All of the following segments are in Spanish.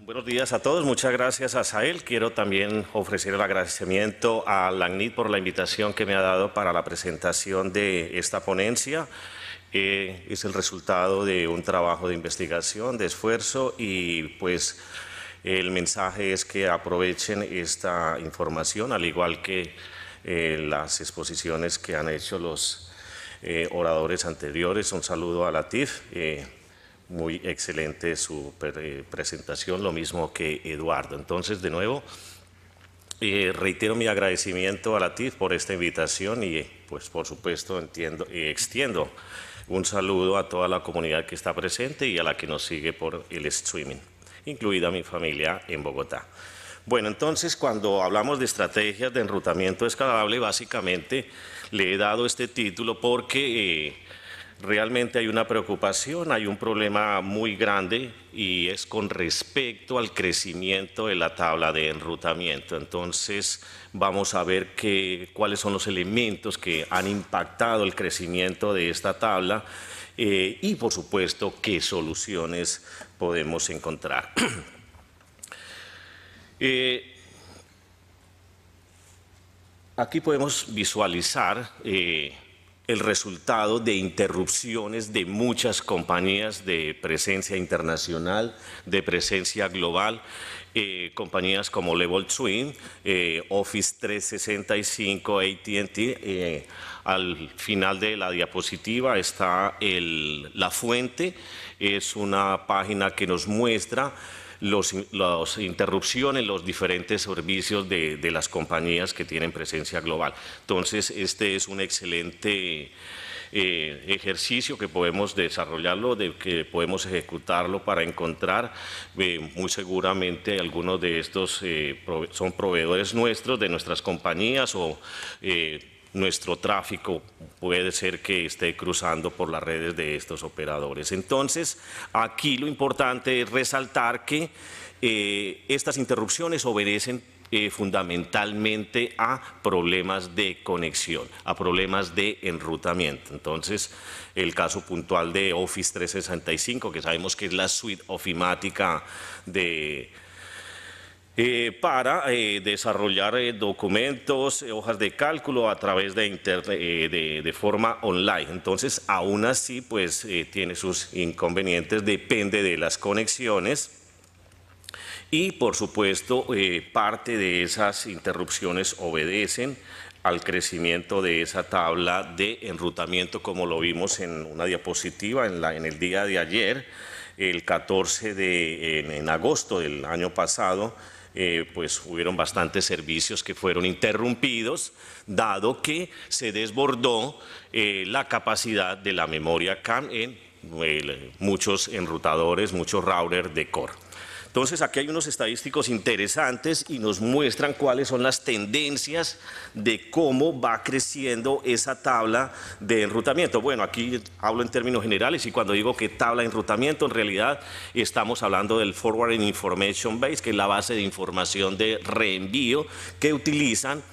Buenos días a todos, muchas gracias a Sael. Quiero también ofrecer el agradecimiento a LACNIT por la invitación que me ha dado para la presentación de esta ponencia. Eh, es el resultado de un trabajo de investigación, de esfuerzo y pues el mensaje es que aprovechen esta información, al igual que eh, las exposiciones que han hecho los eh, oradores anteriores. Un saludo a la TIF. Muy excelente su eh, presentación, lo mismo que Eduardo. Entonces, de nuevo, eh, reitero mi agradecimiento a la TIF por esta invitación y, pues, por supuesto, entiendo, y eh, extiendo un saludo a toda la comunidad que está presente y a la que nos sigue por el streaming, incluida mi familia en Bogotá. Bueno, entonces, cuando hablamos de estrategias de enrutamiento escalable, básicamente le he dado este título porque realmente hay una preocupación, hay un problema muy grande y es con respecto al crecimiento de la tabla de enrutamiento. Entonces vamos a ver qué cuáles son los elementos que han impactado el crecimiento de esta tabla eh, y por supuesto qué soluciones podemos encontrar. Eh, aquí podemos visualizar eh, el resultado de interrupciones de muchas compañías de presencia internacional, de presencia global, eh, compañías como Level Twin, eh, Office 365, ATT. Eh, al final de la diapositiva está la fuente, es una página que nos muestra las interrupciones, los diferentes servicios de, las compañías que tienen presencia global. Entonces, este es un excelente eh, ejercicio que podemos desarrollarlo, de, que podemos ejecutarlo para encontrar eh, muy seguramente algunos de estos eh, son proveedores nuestros, de nuestras compañías o nuestro tráfico puede ser que esté cruzando por las redes de estos operadores. Entonces, aquí lo importante es resaltar que eh, estas interrupciones obedecen eh, fundamentalmente a problemas de conexión, a problemas de enrutamiento. Entonces, el caso puntual de Office 365, que sabemos que es la suite ofimática de eh, para eh, desarrollar eh, documentos, hojas de cálculo a través de, de, forma online. Entonces, aún así, pues tiene sus inconvenientes, depende de las conexiones y, por supuesto, parte de esas interrupciones obedecen al crecimiento de esa tabla de enrutamiento, como lo vimos en una diapositiva en, el día de ayer, el 14 de agosto del año pasado, eh, pues hubieron bastantes servicios que fueron interrumpidos, dado que se desbordó eh, la capacidad de la memoria CAM en eh, muchos enrutadores, muchos routers de core. Entonces aquí hay unos estadísticos interesantes y nos muestran cuáles son las tendencias de cómo va creciendo esa tabla de enrutamiento. Bueno, aquí hablo en términos generales y cuando digo que tabla de enrutamiento, en realidad estamos hablando del Forward Information Base, que es la base de información de reenvío que utilizan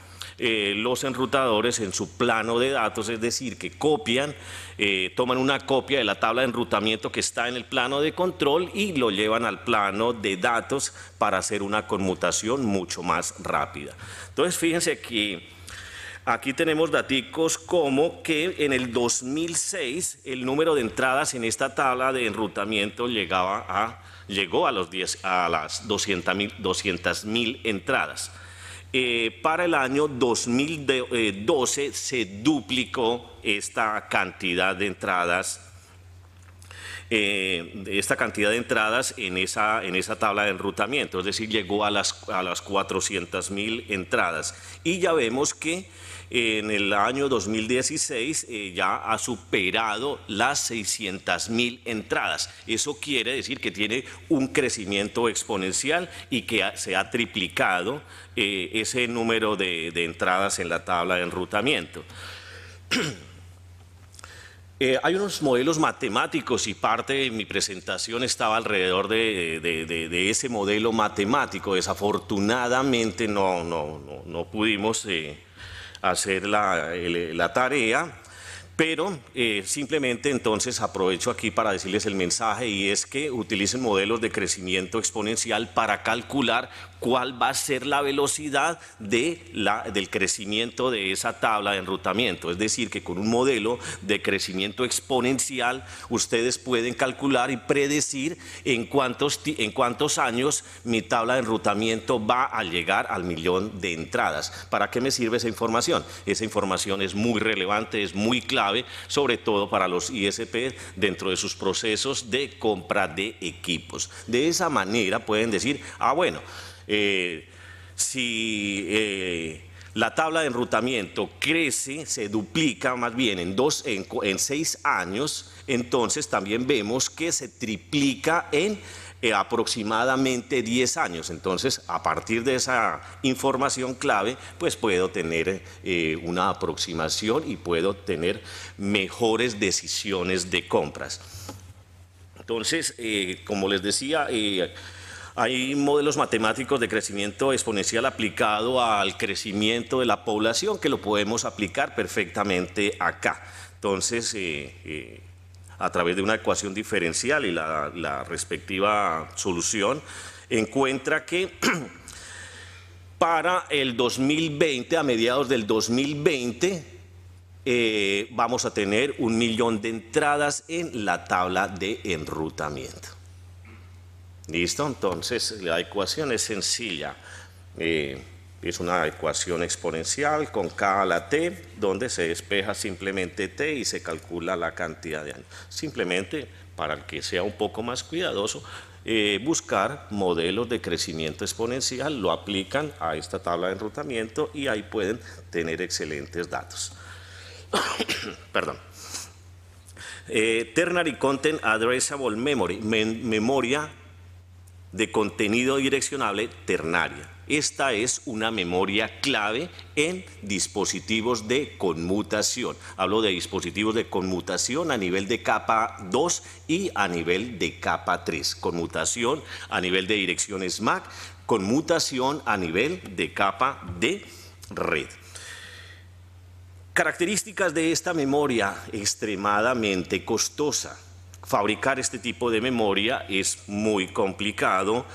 eh, los enrutadores en su plano de datos, es decir, que copian, eh, toman una copia de la tabla de enrutamiento que está en el plano de control y lo llevan al plano de datos para hacer una conmutación mucho más rápida. Entonces, fíjense aquí, Aquí tenemos daticos como que en el 2006 el número de entradas en esta tabla de enrutamiento llegaba a, llegó a, los 10, a las 200 mil entradas. Eh, para el año 2012 eh, se duplicó esta cantidad de entradas eh, esta cantidad de entradas en esa, en esa tabla de enrutamiento, es decir, llegó a las, a las 400 mil entradas. Y ya vemos que eh, en el año 2016 eh, ya ha superado las 600 mil entradas. Eso quiere decir que tiene un crecimiento exponencial y que se ha triplicado ese número de, de entradas en la tabla de enrutamiento. Eh, hay unos modelos matemáticos y parte de mi presentación estaba alrededor de, ese modelo matemático. Desafortunadamente no, pudimos eh, hacer la, tarea. Pero eh, simplemente entonces aprovecho aquí para decirles el mensaje y es que utilicen modelos de crecimiento exponencial para calcular cuál va a ser la velocidad de la, del crecimiento de esa tabla de enrutamiento. Es decir, que con un modelo de crecimiento exponencial ustedes pueden calcular y predecir en cuántos, en cuántos años mi tabla de enrutamiento va a llegar al millón de entradas. ¿Para qué me sirve esa información? Esa información es muy relevante, es muy clave sobre todo para los ISP dentro de sus procesos de compra de equipos. De esa manera pueden decir, ah, bueno, eh, si... Eh, la tabla de enrutamiento crece, se duplica más bien en, dos, en seis años, entonces también vemos que se triplica en eh, aproximadamente 10 años. Entonces, a partir de esa información clave, pues puedo tener eh, una aproximación y puedo tener mejores decisiones de compras. Entonces, eh, como les decía, hay modelos matemáticos de crecimiento exponencial aplicado al crecimiento de la población que lo podemos aplicar perfectamente acá. Entonces, a través de una ecuación diferencial y la, respectiva solución, encuentra que para el 2020, a mediados del 2020, eh, vamos a tener un millón de entradas en la tabla de enrutamiento. ¿Listo? Entonces, la ecuación es sencilla. Eh, es una ecuación exponencial con k a la t, donde se despeja simplemente t y se calcula la cantidad de años. Simplemente, para el que sea un poco más cuidadoso, eh, buscar modelos de crecimiento exponencial, lo aplican a esta tabla de enrutamiento y ahí pueden tener excelentes datos. Perdón. Eh, ternary Content Addressable Memory, memoria de contenido direccionable ternaria. Esta es una memoria clave en dispositivos de conmutación. Hablo de dispositivos de conmutación a nivel de capa 2 y a nivel de capa 3. Conmutación a nivel de direcciones MAC, conmutación a nivel de capa de red. Características de esta memoria extremadamente costosa. Fabricar este tipo de memoria es muy complicado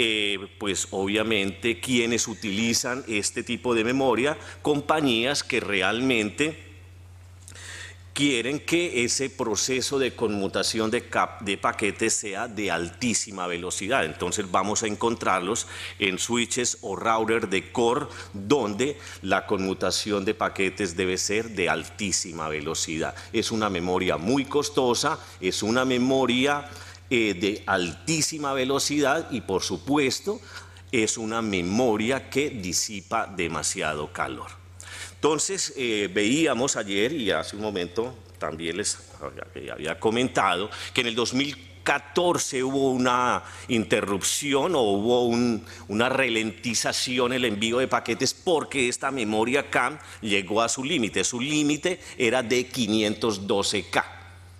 eh, pues obviamente quienes utilizan este tipo de memoria, compañías que realmente quieren que ese proceso de conmutación de, de paquetes sea de altísima velocidad. Entonces vamos a encontrarlos en switches o router de core donde la conmutación de paquetes debe ser de altísima velocidad. Es una memoria muy costosa, es una memoria eh, de altísima velocidad y por supuesto es una memoria que disipa demasiado calor. Entonces eh, veíamos ayer y hace un momento también les había eh, comentado que en el 2014 hubo una interrupción o hubo una ralentización en el envío de paquetes porque esta memoria CAM llegó a su límite. Su límite era de 512K.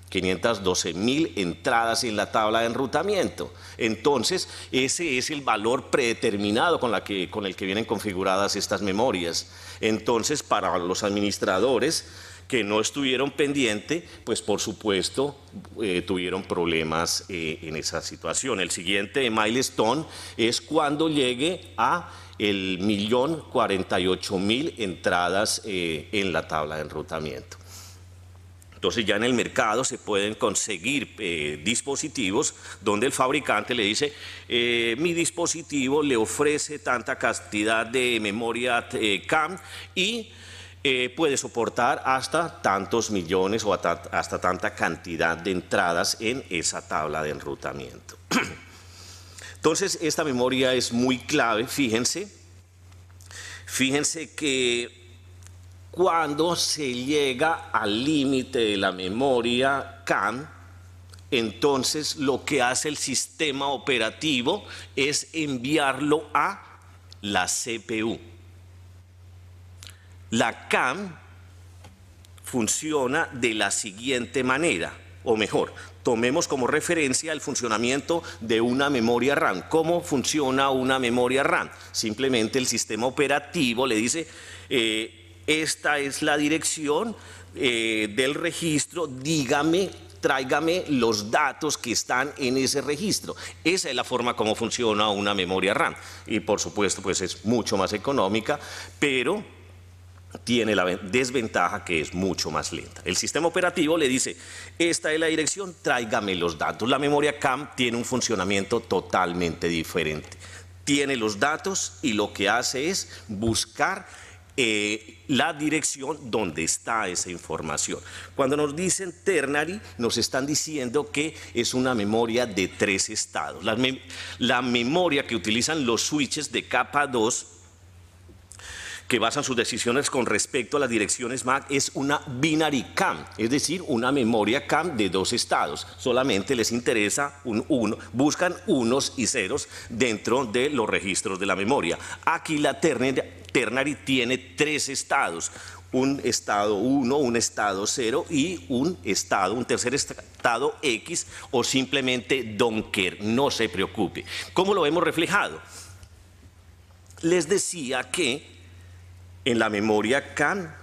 512 mil entradas en la tabla de enrutamiento. Entonces, ese es el valor predeterminado con, el que vienen configuradas estas memorias. Entonces, para los administradores que no estuvieron pendiente, pues por supuesto eh, tuvieron problemas eh, en esa situación. El siguiente milestone es cuando llegue a el millón 48 mil entradas eh, en la tabla de enrutamiento. Entonces ya en el mercado se pueden conseguir eh, dispositivos donde el fabricante le dice, eh, mi dispositivo le ofrece tanta cantidad de memoria eh, CAM y puede soportar hasta tantos millones o hasta tanta cantidad de entradas en esa tabla de enrutamiento. Entonces esta memoria es muy clave, fíjense. Fíjense que cuando se llega al límite de la memoria CAM, entonces lo que hace el sistema operativo es enviarlo a la CPU. La CAM funciona de la siguiente manera, o mejor, tomemos como referencia el funcionamiento de una memoria RAM. ¿Cómo funciona una memoria RAM? Simplemente el sistema operativo le dice... Eh, esta es la dirección eh, del registro, dígame tráigame los datos que están en ese registro. Esa es la forma como funciona una memoria RAM y por supuesto pues es mucho más económica, pero tiene la desventaja que es mucho más lenta. El sistema operativo le dice, esta es la dirección, tráigame los datos. La memoria CAM tiene un funcionamiento totalmente diferente. Tiene los datos y lo que hace es buscar eh, la dirección donde está esa información. Cuando nos dicen ternary, nos están diciendo que es una memoria de tres estados. La, memoria que utilizan los switches de capa 2 que basan sus decisiones con respecto a las direcciones MAC es una binary CAM, es decir, una memoria CAM de dos estados. Solamente les interesa un uno, buscan unos y ceros dentro de los registros de la memoria. Aquí la ternary Ternary tiene tres estados, un estado 1, un estado 0 y un estado, un tercer estado X o simplemente Donker, no se preocupe. ¿Cómo lo hemos reflejado? Les decía que en la memoria CAN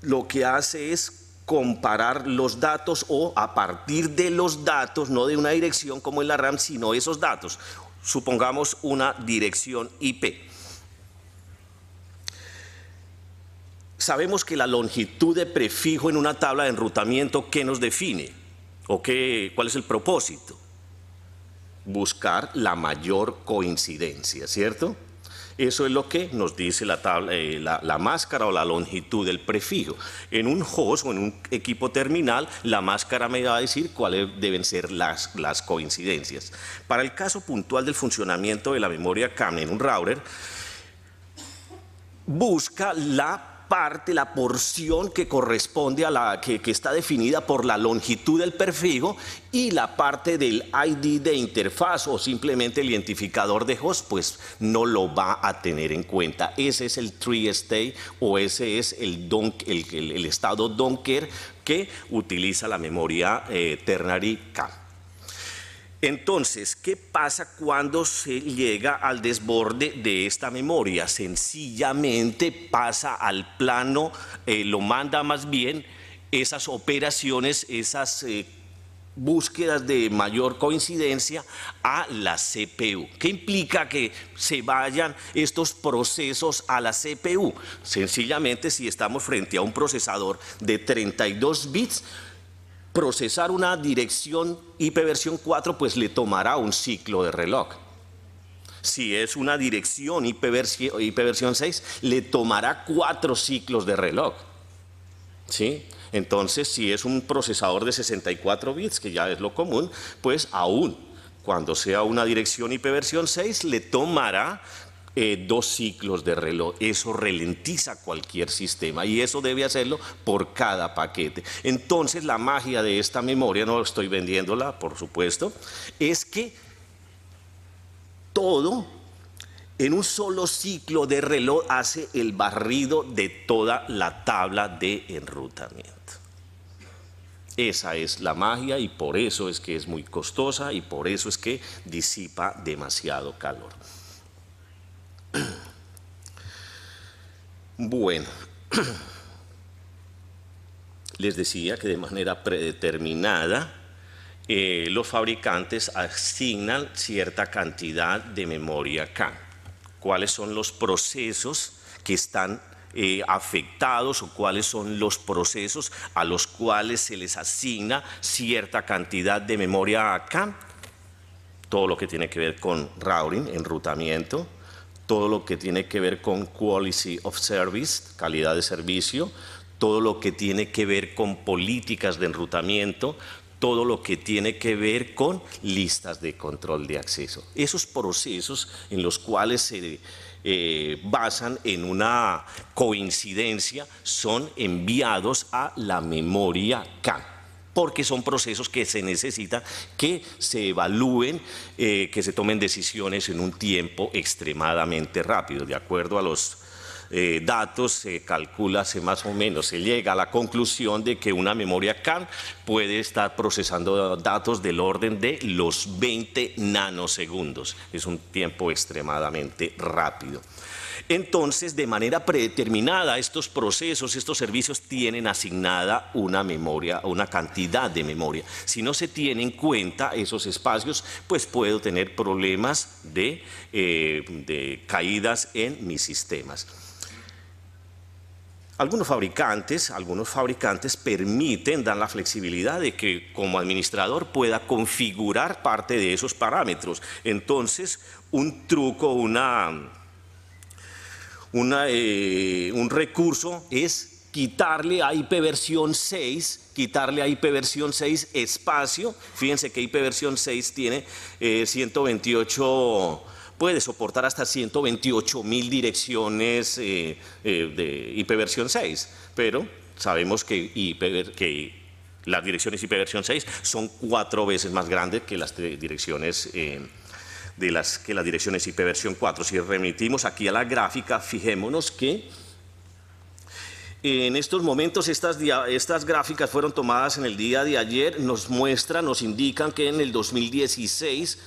lo que hace es comparar los datos o a partir de los datos, no de una dirección como en la RAM, sino esos datos. Supongamos una dirección IP sabemos que la longitud de prefijo en una tabla de enrutamiento, ¿qué nos define? ¿O qué, cuál es el propósito? Buscar la mayor coincidencia, ¿cierto? Eso es lo que nos dice la, eh, máscara o la longitud del prefijo. En un host o en un equipo terminal, la máscara me va a decir cuáles deben ser las, las coincidencias. Para el caso puntual del funcionamiento de la memoria CAM en un router, busca la parte, la porción que corresponde a la que, está definida por la longitud del perfigo y la parte del ID de interfaz o simplemente el identificador de host, pues no lo va a tener en cuenta. Ese es el tree state o ese es el, el, estado donker que utiliza la memoria eh, ternary entonces, ¿qué pasa cuando se llega al desborde de esta memoria? Sencillamente pasa al plano, eh, lo manda más bien esas operaciones, esas eh, búsquedas de mayor coincidencia a la CPU. ¿Qué implica que se vayan estos procesos a la CPU? Sencillamente, si estamos frente a un procesador de 32 bits, procesar una dirección IP versión 4, pues le tomará un ciclo de reloj. Si es una dirección IP, versión, 6, le tomará cuatro ciclos de reloj. ¿Sí? Entonces, si es un procesador de 64 bits, que ya es lo común, pues aún cuando sea una dirección IP versión 6, le tomará eh, dos ciclos de reloj. Eso ralentiza cualquier sistema y eso debe hacerlo por cada paquete. Entonces la magia de esta memoria, no estoy vendiéndola por supuesto, es que todo en un solo ciclo de reloj hace el barrido de toda la tabla de enrutamiento. Esa es la magia y por eso es que es muy costosa y por eso es que disipa demasiado calor. Bueno, les decía que de manera predeterminada eh, los fabricantes asignan cierta cantidad de memoria acá, ¿Cuáles son los procesos que están eh, afectados o cuáles son los procesos a los cuales se les asigna cierta cantidad de memoria acá, Todo lo que tiene que ver con routing, enrutamiento, todo lo que tiene que ver con quality of service, calidad de servicio, todo lo que tiene que ver con políticas de enrutamiento, todo lo que tiene que ver con listas de control de acceso. Esos procesos en los cuales se eh, basan en una coincidencia son enviados a la memoria K porque son procesos que se necesitan que se evalúen, eh, que se tomen decisiones en un tiempo extremadamente rápido, de acuerdo a los... Eh, datos se calcula, se más o menos, se llega a la conclusión de que una memoria CAN puede estar procesando datos del orden de los 20 nanosegundos. Es un tiempo extremadamente rápido. Entonces, de manera predeterminada, estos procesos, estos servicios tienen asignada una memoria, una cantidad de memoria. Si no se tienen en cuenta esos espacios, pues puedo tener problemas de, eh, de caídas en mis sistemas. Algunos fabricantes, algunos fabricantes permiten, dan la flexibilidad de que como administrador pueda configurar parte de esos parámetros. Entonces, un truco, una, eh, un recurso es quitarle a ipv 6, quitarle a versión 6 espacio, fíjense que ipv 6 tiene 128 eh, puede soportar hasta 128 mil direcciones eh, de ipv 6, pero sabemos que, que las direcciones ipv 6 son cuatro veces más grandes que las direcciones de las que la dirección es IP versión 4. Si remitimos aquí a la gráfica, fijémonos que en estos momentos estas, estas gráficas fueron tomadas en el día de ayer, nos muestran, nos indican que en el 2016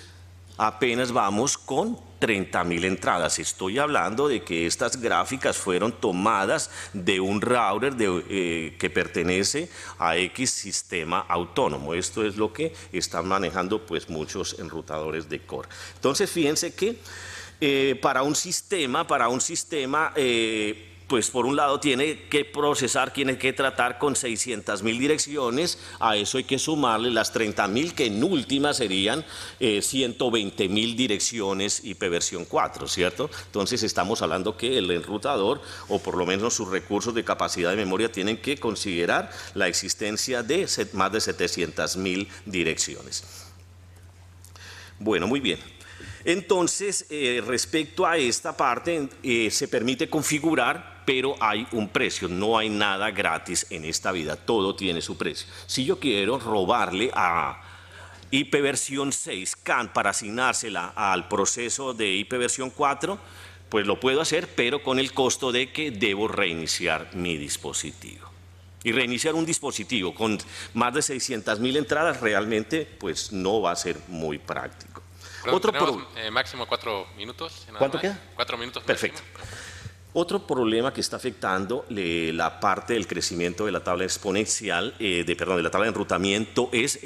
apenas vamos con 30.000 entradas. Estoy hablando de que estas gráficas fueron tomadas de un router eh, que pertenece a X sistema autónomo. Esto es lo que están manejando pues muchos enrutadores de core. Entonces fíjense que eh, para un sistema, para un sistema eh, pues por un lado tiene que procesar, tiene que tratar con 600 mil direcciones, a eso hay que sumarle las 30.000 mil que en última serían eh, 120 mil direcciones IP versión 4, ¿cierto? Entonces estamos hablando que el enrutador o por lo menos sus recursos de capacidad de memoria tienen que considerar la existencia de más de 700 mil direcciones. Bueno, muy bien. Entonces, eh, respecto a esta parte, eh, se permite configurar pero hay un precio, no hay nada gratis en esta vida, todo tiene su precio. Si yo quiero robarle a IP versión 6 CAN para asignársela al proceso de versión 4, pues lo puedo hacer, pero con el costo de que debo reiniciar mi dispositivo. Y reiniciar un dispositivo con más de 600 mil entradas realmente pues no va a ser muy práctico. Otro tenemos, eh, máximo cuatro minutos. ¿Cuánto queda? Cuatro minutos. Perfecto. Otro problema que está afectando eh, la parte del crecimiento de la tabla exponencial, eh, de, perdón, de la tabla de enrutamiento es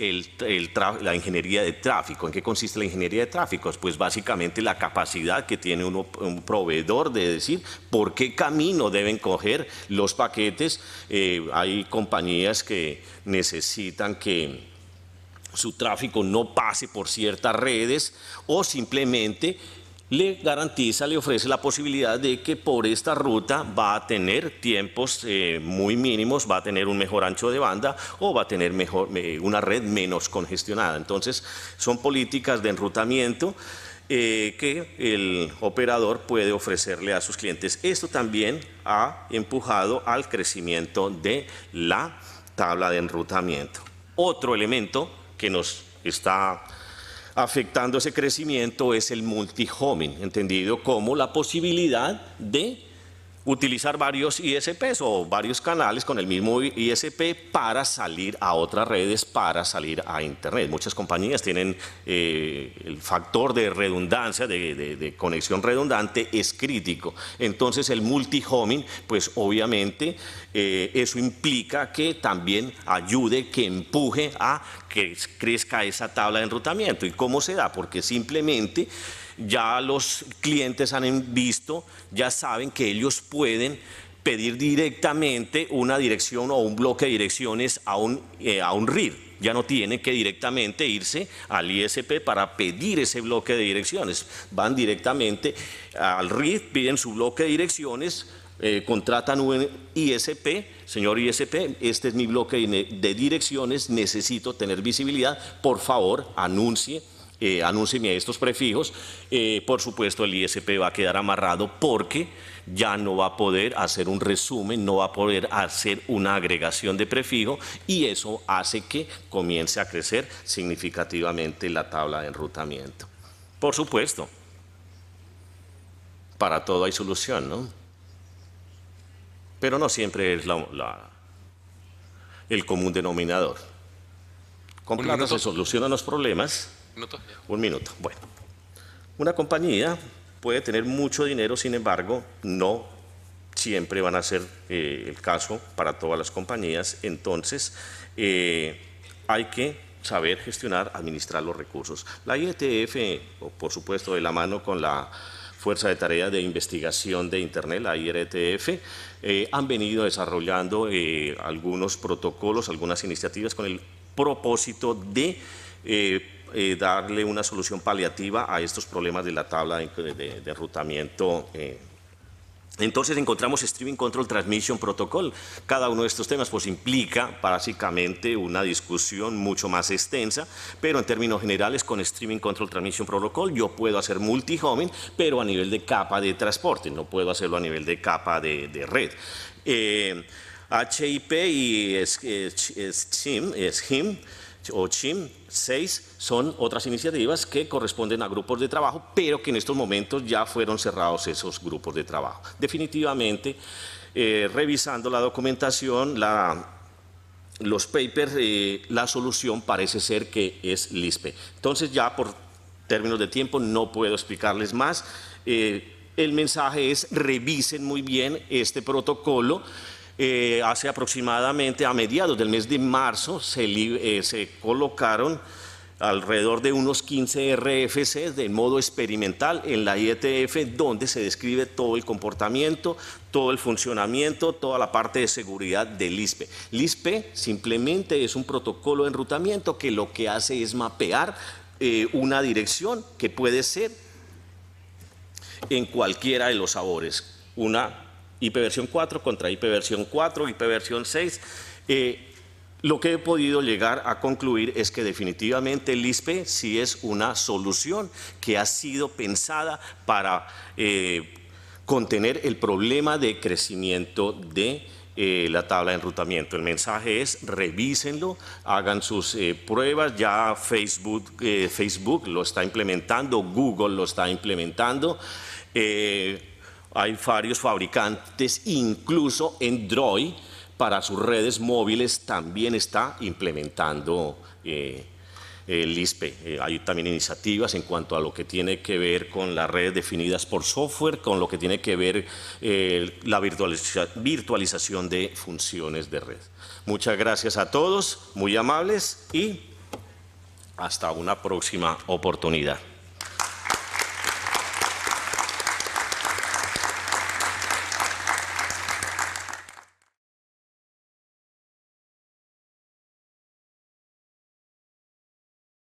la ingeniería de tráfico. ¿En qué consiste la ingeniería de tráfico? Pues básicamente la capacidad que tiene un proveedor de decir por qué camino deben coger los paquetes. Eh, hay compañías que necesitan que su tráfico no pase por ciertas redes o simplemente le garantiza, le ofrece la posibilidad de que por esta ruta va a tener tiempos eh, muy mínimos, va a tener un mejor ancho de banda o va a tener mejor, eh, una red menos congestionada. Entonces, son políticas de enrutamiento eh, que el operador puede ofrecerle a sus clientes. Esto también ha empujado al crecimiento de la tabla de enrutamiento. Otro elemento que nos está afectando ese crecimiento es el multihoming, entendido como la posibilidad de utilizar varios ISPs o varios canales con el mismo ISP para salir a otras redes, para salir a Internet. Muchas compañías tienen eh, el factor de redundancia, de, conexión redundante, es crítico. Entonces el multi-homing, pues obviamente eh, eso implica que también ayude, que empuje a que crezca esa tabla de enrutamiento. ¿Y cómo se da? Porque simplemente ya los clientes han visto, ya saben que ellos pueden pedir directamente una dirección o un bloque de direcciones a un, eh, a un RID. Ya no tienen que directamente irse al ISP para pedir ese bloque de direcciones. Van directamente al RID, piden su bloque de direcciones, eh, contratan un ISP, señor ISP, este es mi bloque de direcciones, necesito tener visibilidad, por favor anuncie eh, a estos prefijos, eh, por supuesto el ISP va a quedar amarrado porque ya no va a poder hacer un resumen, no va a poder hacer una agregación de prefijo y eso hace que comience a crecer significativamente la tabla de enrutamiento. Por supuesto, para todo hay solución, ¿no? Pero no siempre es la, el común denominador. Con se solucionan los problemas, un minuto. Bueno, una compañía puede tener mucho dinero, sin embargo, no siempre van a ser eh, el caso para todas las compañías. Entonces, eh, hay que saber gestionar, administrar los recursos. La IETF, por supuesto, de la mano con la Fuerza de Tarea de Investigación de Internet, la IRTF, eh, han venido desarrollando algunos protocolos, algunas iniciativas con el propósito de eh, darle una solución paliativa a estos problemas de la tabla de, de, rutamiento eh. entonces encontramos Streaming Control Transmission Protocol. Cada uno de estos temas pues implica básicamente una discusión mucho más extensa, pero en términos generales con Streaming Control Transmission Protocol yo puedo hacer multi-homing, pero a nivel de capa de transporte, no puedo hacerlo a nivel de capa de, red. HIP eh, y o CHIM, seis son otras iniciativas que corresponden a grupos de trabajo, pero que en estos momentos ya fueron cerrados esos grupos de trabajo. Definitivamente, eh, revisando la documentación, los papers, eh, la solución parece ser que es LISPE. Entonces ya por términos de tiempo no puedo explicarles más. Eh, el mensaje es revisen muy bien este protocolo. Eh, hace aproximadamente a mediados del mes de marzo se, eh, colocaron alrededor de unos 15 RFCs de modo experimental en la IETF, donde se describe todo el comportamiento, todo el funcionamiento, toda la parte de seguridad del ISPE. LISPE simplemente es un protocolo de enrutamiento que lo que hace es mapear eh, una dirección que puede ser en cualquiera de los sabores, una IPv 4 contra IPv 4, IPv 6. lo que he podido llegar a concluir es que definitivamente el ISPE sí es una solución que ha sido pensada para eh, contener el problema de crecimiento de eh, la tabla de enrutamiento. El mensaje es revísenlo, hagan sus eh, pruebas, ya Facebook, Facebook lo está implementando, Google lo está implementando. Hay varios fabricantes, incluso Android para sus redes móviles también está implementando eh, el ISPE. Eh, hay también iniciativas en cuanto a lo que tiene que ver con las redes definidas por software, con lo que tiene que ver eh, la virtualización de funciones de red. Muchas gracias a todos, muy amables y hasta una próxima oportunidad.